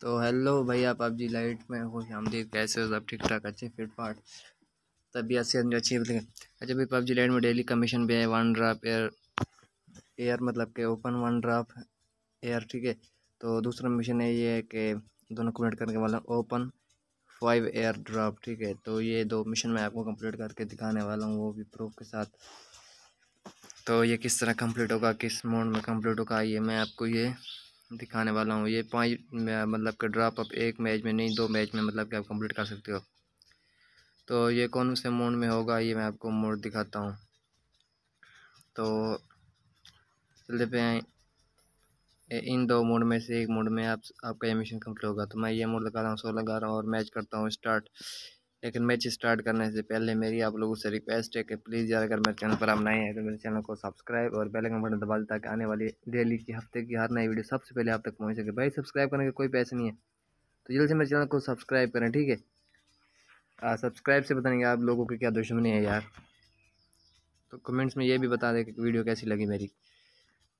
तो हेलो भैया PUBG lite में हो देख कैसे हो सब ठीक ठाक अच्छे फिट फाट तबीयत से अंदर अच्छी लगे अच्छा भाई पबजी लाइट में डेली कमीशन भी है वन ड्राप एयर एयर मतलब के ओपन वन ड्राप एयर ठीक है तो दूसरा मिशन है ये है कि दोनों कम्प्लीट करने वाला ओपन फाइव एयर ड्राप ठीक है तो ये दो मिशन मैं आपको कम्प्लीट करके दिखाने वाला हूँ वो भी प्रूफ के साथ तो ये किस तरह कम्प्लीट होगा किस मोड में कम्प्लीट होगा ये मैं आपको ये दिखाने वाला हूँ ये पाँच मतलब के ड्रॉप आप एक मैच में नहीं दो मैच में मतलब कि आप कंप्लीट कर सकते हो तो ये कौन से मोड में होगा ये मैं आपको मोड दिखाता हूँ तो चलते पे इन दो मोड में से एक मोड में आप आपका एमिशन कंप्लीट होगा तो मैं ये मोड लगा रहा हूँ सो लगा रहा हूँ और मैच करता हूँ स्टार्ट लेकिन मैच स्टार्ट करने से पहले मेरी आप लोगों से रिक्वेस्ट है कि प्लीज़ यार अगर मेरे चैनल पर आप नए हैं तो मेरे चैनल को सब्सक्राइब और बेल का बटन दबा दें ताकि आने वाली डेली की हफ्ते की हर नई वीडियो सबसे पहले आप तक पहुँच सके भाई सब्सक्राइब करने के कोई पैसे नहीं है तो जल्द से मेरे चैनल को सब्सक्राइब करें ठीक है सब्सक्राइब से बताएंगे आप लोगों की क्या दुश्मनी है यार तो कमेंट्स में ये भी बता दें कि वीडियो कैसी लगी मेरी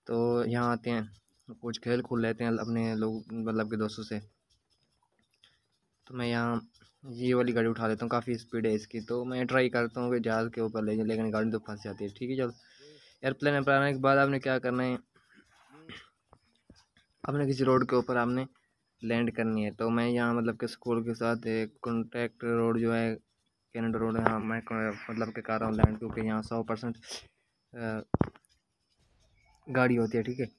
तो यहाँ आते हैं कुछ खेल खूल लेते हैं अपने लोग मतलब के दोस्तों से तो मैं यहाँ ये वाली गाड़ी उठा लेता हूँ काफ़ी स्पीड है इसकी तो मैं ट्राई करता हूँ कि जहाज़ के ऊपर ले जाए लेकिन गाड़ी तो फंस जाती है ठीक है चलो एयरप्लेन पर आने के बाद आपने क्या करना है आपने किसी रोड के ऊपर आपने लैंड करनी है तो मैं यहाँ मतलब कि स्कूल के साथ एक कॉन्टैक्ट रोड जो है कैनेडा रोड यहाँ मैं मतलब के कर रहा हूँ लैंड क्योंकि यहाँ सौ परसेंट गाड़ी होती है ठीक है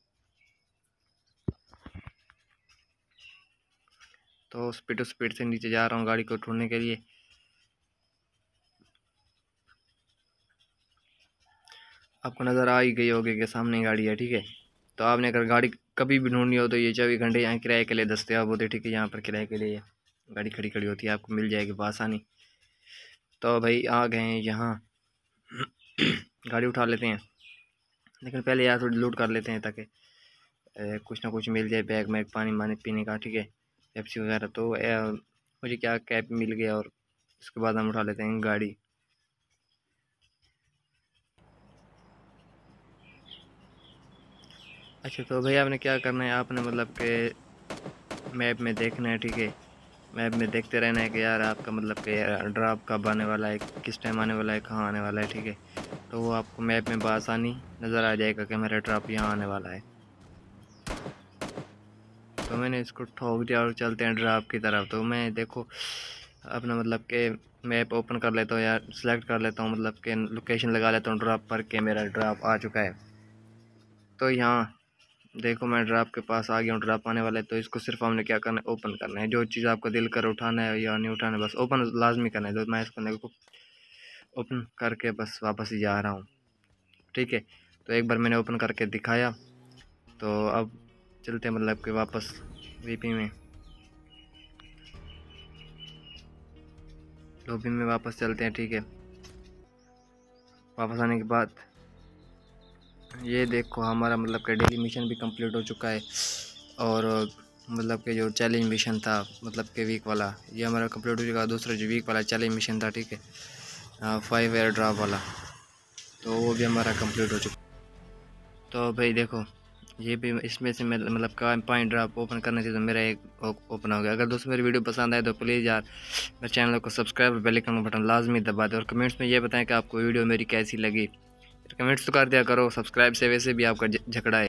तो स्पीड स्पीड से नीचे जा रहा हूँ गाड़ी को ढूंढने के लिए आपको नज़र आ ही गई होगी कि सामने गाड़ी है ठीक है तो आपने अगर गाड़ी कभी भी ढूंढनी हो तो ये चौबीस घंटे यहाँ किराए के लिए दस्तियाब होते ठीक है यहाँ पर किराए के लिए गाड़ी खड़ी खड़ी होती है आपको मिल जाएगी बसानी तो भाई आ गए हैं यहाँ गाड़ी उठा लेते हैं लेकिन पहले यहाँ थोड़ी लूट कर लेते हैं ताकि कुछ ना कुछ मिल जाए बैग मैग पानी वानी पीने का ठीक है पेप्सी वगैरह तो मुझे क्या कैब मिल गया और उसके बाद हम उठा लेते हैं गाड़ी अच्छा तो भैया आपने क्या करना है आपने मतलब के मैप में देखना है ठीक है मैप में देखते रहना है कि यार आपका मतलब कि ड्रॉप कब आने वाला है किस टाइम आने वाला है कहाँ आने वाला है ठीक है तो वो आपको मैप में बसानी नज़र आ जाएगा कि मेरा ड्रॉप यहाँ आने वाला है तो मैंने इसको ठोक दिया और चलते हैं ड्राप की तरफ तो मैं देखो अपना मतलब के मैप ओपन कर लेता हूँ या सिलेक्ट कर लेता हूँ मतलब के लोकेशन लगा लेता हूँ ड्राप पर के मेरा ड्राप आ चुका है तो यहाँ देखो मैं ड्राप के पास आ गया हूँ ड्राप आने वाले तो इसको सिर्फ हमने क्या करना है ओपन करना है जो चीज़ आपको दिल कर उठाना है या नहीं उठाना है बस ओपन लाजमी करना है तो मैं इसको देखो ओपन करके बस वापस ही जा रहा हूँ ठीक है तो एक बार मैंने ओपन करके दिखाया तो अब चलते हैं मतलब कि वापस वीपी में लॉबी में वापस चलते हैं ठीक है वापस आने के बाद ये देखो हमारा मतलब कि डेली मिशन भी कंप्लीट हो चुका है और मतलब के जो चैलेंज मिशन था मतलब के वीक वाला ये हमारा कंप्लीट हो चुका दूसरा जो वीक वाला चैलेंज मिशन था ठीक है फाइव एयर ड्राफ वाला तो वो भी हमारा कंप्लीट हो चुका तो भाई देखो ये भी इसमें से मैं मतलब का पॉइंट ड्रॉप ओपन करने से तो मेरा एक ओपन हो गया अगर दोस्तों मेरी वीडियो पसंद आए तो प्लीज़ यार मेरे चैनल को सब्सक्राइब और बेल का बटन लाजमी दबा दें और कमेंट्स में ये बताएं कि आपको वीडियो मेरी कैसी लगी कमेंट्स तो कर दिया करो सब्सक्राइब से वैसे भी आपका झगड़ा है